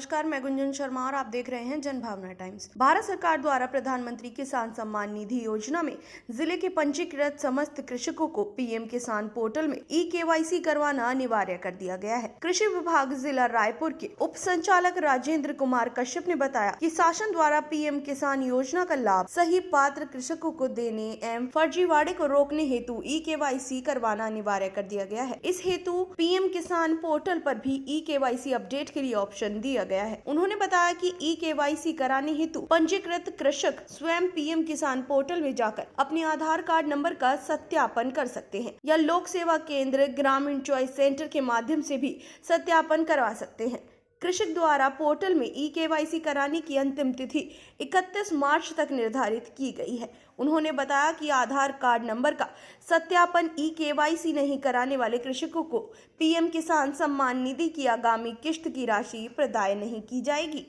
नमस्कार मैं गुंजन शर्मा और आप देख रहे हैं जनभावना टाइम्स भारत सरकार द्वारा प्रधानमंत्री किसान सम्मान निधि योजना में जिले के पंजीकृत समस्त कृषकों को पीएम किसान पोर्टल में ई के करवाना अनिवार्य कर दिया गया है कृषि विभाग जिला रायपुर के उप संचालक राजेंद्र कुमार कश्यप ने बताया की शासन द्वारा पीएम किसान योजना का लाभ सही पात्र कृषकों को देने एवं फर्जीवाड़े को रोकने हेतु ई के करवाना अनिवार्य कर दिया गया है इस हेतु पीएम किसान पोर्टल पर भी ई केवाईसी अपडेट के लिए ऑप्शन दिया गया है उन्होंने बताया कि ई के कराने हेतु पंजीकृत कृषक स्वयं पीएम किसान पोर्टल में जाकर अपने आधार कार्ड नंबर का सत्यापन कर सकते हैं या लोक सेवा केंद्र ग्रामीण चॉइस सेंटर के माध्यम से भी सत्यापन करवा सकते हैं कृषक द्वारा पोर्टल में ई के कराने की अंतिम तिथि 31 मार्च तक निर्धारित की गई है उन्होंने बताया कि आधार कार्ड नंबर का सत्यापन ई के नहीं कराने वाले कृषकों को पीएम किसान सम्मान निधि की आगामी किश्त की राशि प्रदाय नहीं की जाएगी